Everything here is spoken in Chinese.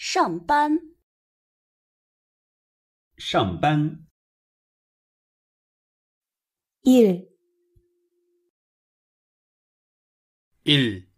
上班，上班，一，一。